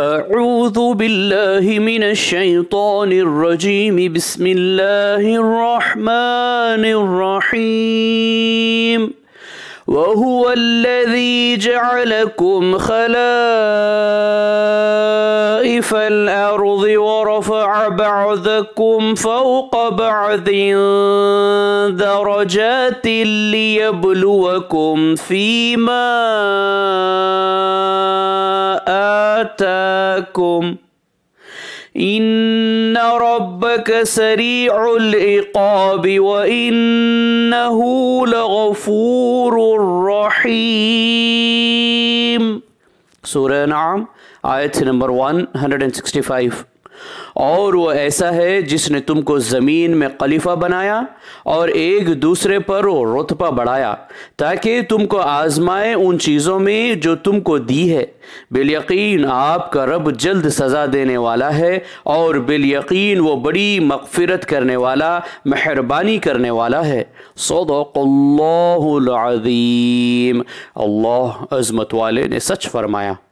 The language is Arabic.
أعوذ بالله من الشيطان الرجيم بسم الله الرحمن الرحيم وهو الذي جعلكم خلائف الأرض ورفع بعضكم فوق بعض درجات ليبلوكم فيما آتاكم إن ربك سريع العقاب وإنه لغفور رحيم سورة نعم آية نمبر 165 और वो ऐसा है जिसने तुमको ज़मीन में खलीफा बनाया और एक दूसरे पर रुतबा बढ़ाया ताकि तुमको आजमाए उन चीज़ों में जो तुमको दी है बिलयकीन आपका रब जल्द सज़ा देने वाला है और बिलयकीन वो बड़ी मगफिरत करने वाला मेहरबानी करने वाला है सदक़ल्लाज़ीम अल्लाह अज़मत वाले ने सच फरमाया